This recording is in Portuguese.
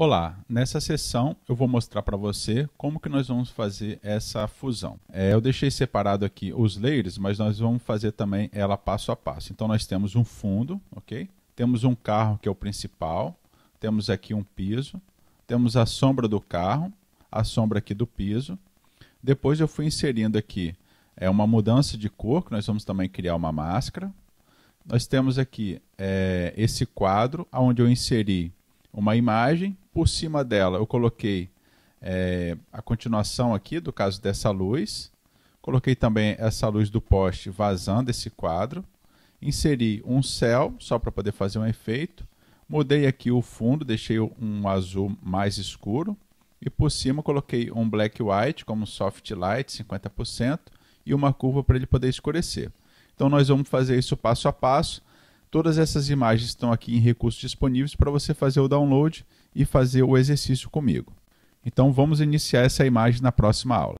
Olá, nessa sessão eu vou mostrar para você como que nós vamos fazer essa fusão. É, eu deixei separado aqui os layers, mas nós vamos fazer também ela passo a passo. Então nós temos um fundo, ok? Temos um carro que é o principal, temos aqui um piso, temos a sombra do carro, a sombra aqui do piso. Depois eu fui inserindo aqui é, uma mudança de cor, que nós vamos também criar uma máscara. Nós temos aqui é, esse quadro onde eu inseri uma imagem, por cima dela eu coloquei é, a continuação aqui do caso dessa luz, coloquei também essa luz do poste vazando esse quadro, inseri um céu só para poder fazer um efeito, mudei aqui o fundo, deixei um azul mais escuro e por cima coloquei um black white como soft light 50% e uma curva para ele poder escurecer. Então nós vamos fazer isso passo a passo Todas essas imagens estão aqui em recursos disponíveis para você fazer o download e fazer o exercício comigo. Então vamos iniciar essa imagem na próxima aula.